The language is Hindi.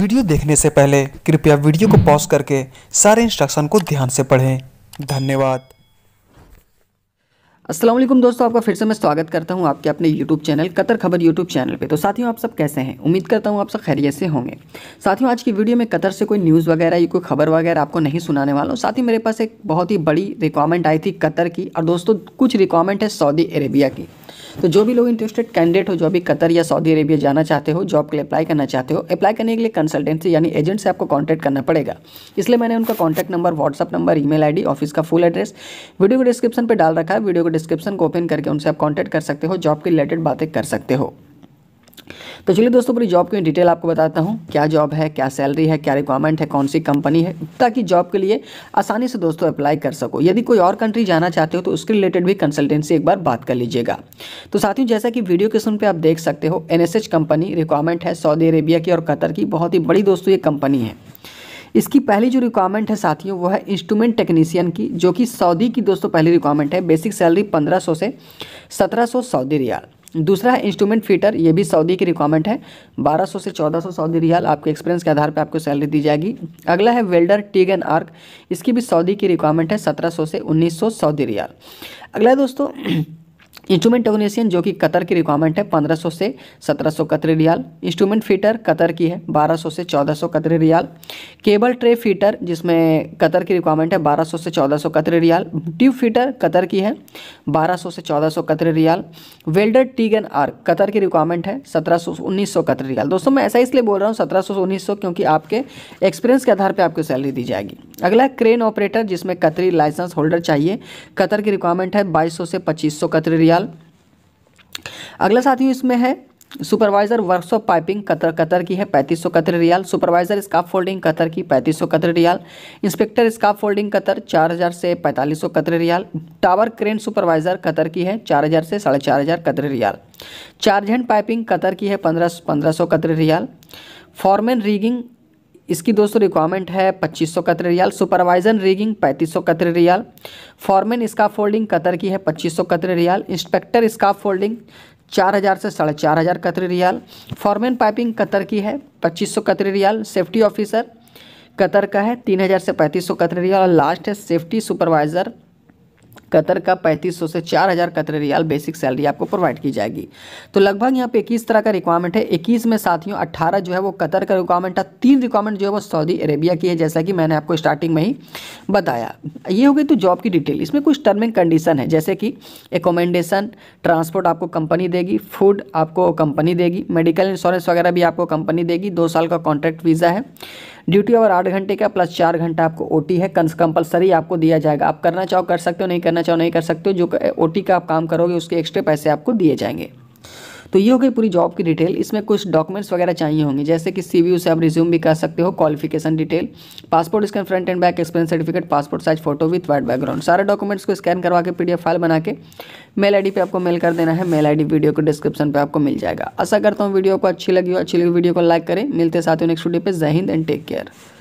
वीडियो देखने से पहले कृपया वीडियो को पॉज करके सारे इंस्ट्रक्शन को ध्यान से पढ़ें धन्यवाद असलम दोस्तों आपका फिर से मैं स्वागत करता हूं आपके अपने YouTube चैनल कतर खबर YouTube चैनल पे तो साथियों आप सब कैसे हैं उम्मीद करता हूं आप सब खैरियत से होंगे साथियों आज की वीडियो में कतर से कोई न्यूज़ वगैरह या कोई खबर वगैरह आपको नहीं सुनाने वाला हूं साथ ही मेरे पास एक बहुत ही बड़ी रिक्वायरमेंट आई थी कतर की और दोस्तों कुछ रिक्वायरमेंट है सऊदी अरेबिया की तो जो भी लोग इंटरेस्टेड कैंडिडेट हो जो अभी कतर या सऊदी अरेबिया जाना चाहते हो जॉब के लिए अप्लाई करना चाहते हो अप्लाई करने के लिए कंसल्टेंसी यानी एजेंट से आपको कॉन्टैक्ट करना पड़ेगा इसलिए मैंने उनका contact number WhatsApp number email ID office का फुल एड्रेस वीडियो को डिस्क्रिप्शन पर डाल रखा है वीडियो को डिस्क्रिप्शन को ओपन करके उनसे आप कॉन्टैक्ट कर सकते हो जॉब के रिलेटेड बातें कर सकते हो तो चलिए दोस्तों पूरी जॉब की डिटेल आपको बताता हूँ क्या जॉब है क्या सैलरी है क्या रिक्वायरमेंट है कौन सी कंपनी है ताकि जॉब के लिए आसानी से दोस्तों अप्लाई कर सको यदि कोई और कंट्री जाना चाहते हो तो उसके रिलेटेड भी कंसल्टेंसी एक बार बात कर लीजिएगा तो साथियों जैसा कि वीडियो के सुन पर आप देख सकते हो एन कंपनी रिक्वायरमेंट है सऊदी अरेबिया की और कतर की बहुत ही बड़ी दोस्तों ये कंपनी है इसकी पहली जो रिक्वायरमेंट है साथियों वो है इंस्ट्रूमेंट टेक्नीशियन की जो कि सऊदी की दोस्तों पहली रिक्वायरमेंट है बेसिक सैलरी पंद्रह सौ से सत्रह सौ सऊदी रियाल दूसरा है इंस्ट्रूमेंट फीटर ये भी सऊदी की रिक्वायरमेंट है 1200 से 1400 सऊदी रियाल आपके एक्सपीरियंस के आधार पर आपको सैलरी दी जाएगी अगला है वेल्डर टीग एंड आर्क इसकी भी सऊदी की रिक्वायरमेंट है सौ से सौ सऊदी रियाल अगला दोस्तों इंस्ट्रूमेंट टेक्नीशियन जो कि कतर की रिक्वायरमेंट है 1500 से 1700 कतरे रियाल इंस्ट्रूमेंट फीटर कतर की है 1200 से 1400 Qatari riyal cable tray fitter जिसमें कतर की रिक्वायरमेंट है 1200 से 1400 Qatari riyal tube fitter Qatar की है 1200 से 1400 कतरे रियाल वेल्डर टीगन आर कतर की रिक्वायरमेंट है 1700 1900 कतरी रियाल दोस्तों मैं ऐसा इसलिए बोल रहा हूँ सत्रह सौ क्योंकि आपके एक्सपीरियंस के आधार पर आपको सैलरी दी जाएगी अगला है क्रेन ऑपरेटर जिसमें कतरी लाइसेंस होल्डर चाहिए कतर की रिक्वायरमेंट है 2200 से 2500 कतरी रियाल अगला साथियों इसमें है supervisor workshop piping Qatar Qatar की है 3500 Qatar riyal supervisor scaffolding Qatar की 3500 Qatar riyal inspector scaffolding Qatar 4000 से 4500 Qatar riyal tower crane supervisor Qatar की है 4000 से साढ़े चार हज़ार Qatar riyal charge hand piping Qatar की है पंद्रह पंद्रह सौ कतर रियाल फॉर्मेन रीगिंग इसकी दोस्तों रिक्वायरमेंट है 2500 कतरे riyal supervisor rigging 3500 Qatari riyal foreman scaffolding Qatar की है 2500 कतरे रियाल इंस्पेक्टर स्काफ फोल्डिंग चार हज़ार से साढ़े चार हज़ार कतरे रियाल फॉरमेन पाइपिंग कतर की है पच्चीस सौ कतरे रियाल सेफ्टी ऑफिसर कतर का है तीन हज़ार से पैंतीस सौ कतरे रियाल और लास्ट है सेफ्टी सुपरवाइज़र कतर का 3500 से 4000 कतर रियाल बेसिक सैलरी आपको प्रोवाइड की जाएगी तो लगभग यहाँ पे इक्कीस तरह का रिक्वायरमेंट है इक्कीस में साथियों अट्ठारह जो है वो कतर का रिक्वायरमेंट था तीन रिक्वायरमेंट जो है वो सऊदी अरेबिया की है जैसा कि मैंने आपको स्टार्टिंग में ही बताया ये हो गई तो जॉब की डिटेल इसमें कुछ टर्म एंड कंडीशन है जैसे कि एकोमेंडेशन ट्रांसपोर्ट आपको कंपनी देगी फूड आपको कंपनी देगी मेडिकल इंश्योरेंस वगैरह भी आपको कंपनी देगी दो साल का कॉन्ट्रैक्ट वीज़ा है ड्यूटी आवर आठ घंटे का प्लस चार घंटा आपको ओ है कंपलसरी आपको दिया जाएगा आप करना चाहो कर सकते हो नहीं करना चाहो नहीं कर सकते हो जो ओ का आप काम करोगे उसके एक्स्ट्रा पैसे आपको दिए जाएंगे तो ये हो गई पूरी जॉब की डिटेल इसमें कुछ डॉक्यूमेंट्स वगैरह चाहिए होंगे जैसे कि सी से आप रिज्यूम भी कर सकते हो qualification detail passport scan front and back experience certificate passport size photo with white background सारे डॉक्यूमेंट्स को स्कैन करवा के पी फाइल बना के मेल आई पे आपको मेल कर देना है मेल आई वीडियो को डिस्क्रिप्शन पर आपको मिल जाएगा आशा करता हूँ वीडियो को अच्छी लगी हो अच्छी लगी वीडियो को लाइक करें मिलते साथ ही नेक्स्ट वीडियो पे जहिंद एंड टेक केयर